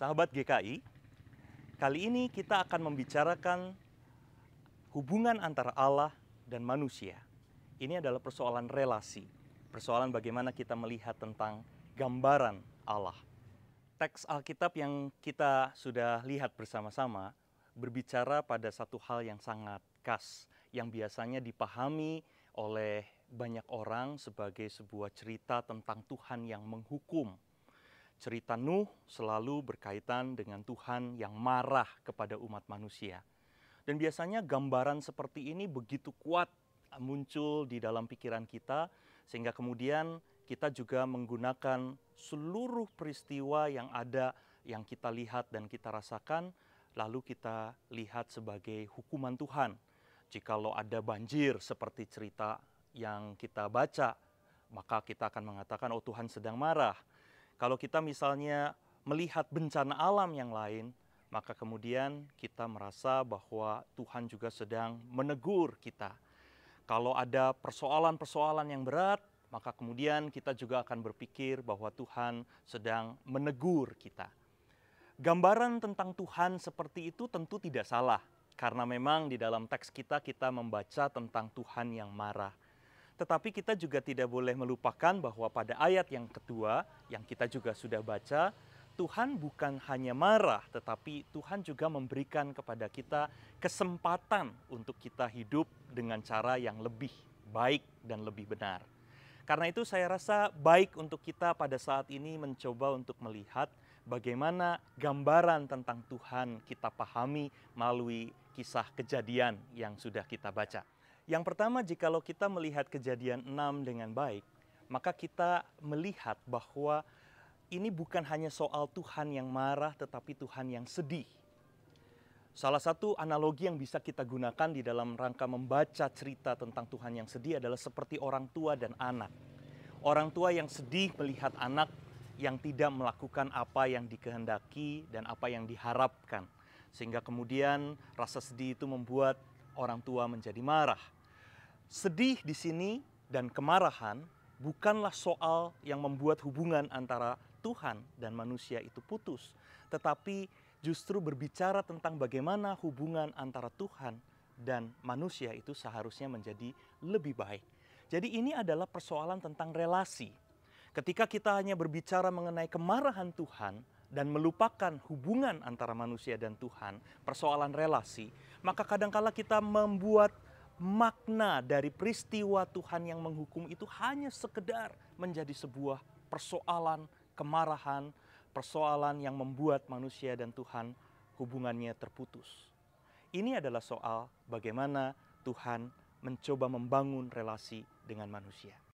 Sahabat GKI, kali ini kita akan membicarakan hubungan antara Allah dan manusia. Ini adalah persoalan relasi, persoalan bagaimana kita melihat tentang gambaran Allah. Teks Alkitab yang kita sudah lihat bersama-sama berbicara pada satu hal yang sangat khas, yang biasanya dipahami oleh banyak orang sebagai sebuah cerita tentang Tuhan yang menghukum cerita Nuh selalu berkaitan dengan Tuhan yang marah kepada umat manusia. Dan biasanya gambaran seperti ini begitu kuat muncul di dalam pikiran kita sehingga kemudian kita juga menggunakan seluruh peristiwa yang ada yang kita lihat dan kita rasakan lalu kita lihat sebagai hukuman Tuhan. Jikalau ada banjir seperti cerita yang kita baca, maka kita akan mengatakan oh Tuhan sedang marah kalau kita misalnya melihat bencana alam yang lain, maka kemudian kita merasa bahwa Tuhan juga sedang menegur kita. Kalau ada persoalan-persoalan yang berat, maka kemudian kita juga akan berpikir bahwa Tuhan sedang menegur kita. Gambaran tentang Tuhan seperti itu tentu tidak salah, karena memang di dalam teks kita, kita membaca tentang Tuhan yang marah. Tetapi kita juga tidak boleh melupakan bahwa pada ayat yang kedua yang kita juga sudah baca, Tuhan bukan hanya marah, tetapi Tuhan juga memberikan kepada kita kesempatan untuk kita hidup dengan cara yang lebih baik dan lebih benar. Karena itu saya rasa baik untuk kita pada saat ini mencoba untuk melihat bagaimana gambaran tentang Tuhan kita pahami melalui kisah kejadian yang sudah kita baca. Yang pertama, jikalau kita melihat kejadian 6 dengan baik, maka kita melihat bahwa ini bukan hanya soal Tuhan yang marah, tetapi Tuhan yang sedih. Salah satu analogi yang bisa kita gunakan di dalam rangka membaca cerita tentang Tuhan yang sedih adalah seperti orang tua dan anak. Orang tua yang sedih melihat anak yang tidak melakukan apa yang dikehendaki dan apa yang diharapkan, sehingga kemudian rasa sedih itu membuat orang tua menjadi marah. Sedih di sini dan kemarahan bukanlah soal yang membuat hubungan antara Tuhan dan manusia itu putus, tetapi justru berbicara tentang bagaimana hubungan antara Tuhan dan manusia itu seharusnya menjadi lebih baik. Jadi ini adalah persoalan tentang relasi. Ketika kita hanya berbicara mengenai kemarahan Tuhan, dan melupakan hubungan antara manusia dan Tuhan, persoalan relasi, maka kadangkala kita membuat makna dari peristiwa Tuhan yang menghukum itu hanya sekedar menjadi sebuah persoalan kemarahan, persoalan yang membuat manusia dan Tuhan hubungannya terputus. Ini adalah soal bagaimana Tuhan mencoba membangun relasi dengan manusia.